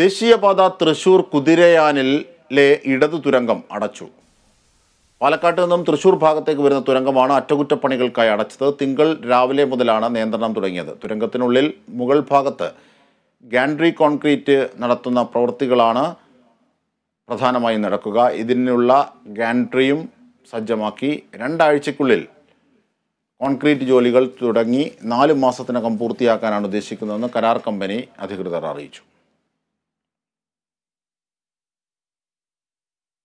ദേശീയപാത തൃശൂർ കുതിരയാനിലെ ഇടതു തുരങ്കം അടച്ചു പാലക്കാട്ട് നിന്നും തൃശൂർ ഭാഗത്തേക്ക് വരുന്ന തുരങ്കമാണ് അറ്റകുറ്റപ്പണികൾക്കായി അടച്ചത് തിങ്കൾ രാവിലെ മുതലാണ് നിയന്ത്രണം തുടങ്ങിയത് തുരങ്കത്തിനുള്ളിൽ മുകൾ ഭാഗത്ത് ഗാൻഡ്രി കോൺക്രീറ്റ് നടത്തുന്ന പ്രവൃത്തികളാണ് പ്രധാനമായി നടക്കുക ഇതിനുള്ള ഗാൻഡ്രിയും സജ്ജമാക്കി രണ്ടാഴ്ചക്കുള്ളിൽ കോൺക്രീറ്റ് ജോലികൾ തുടങ്ങി നാല് മാസത്തിനകം പൂർത്തിയാക്കാനാണ് ഉദ്ദേശിക്കുന്നതെന്ന് കരാർ കമ്പനി അധികൃതർ അറിയിച്ചു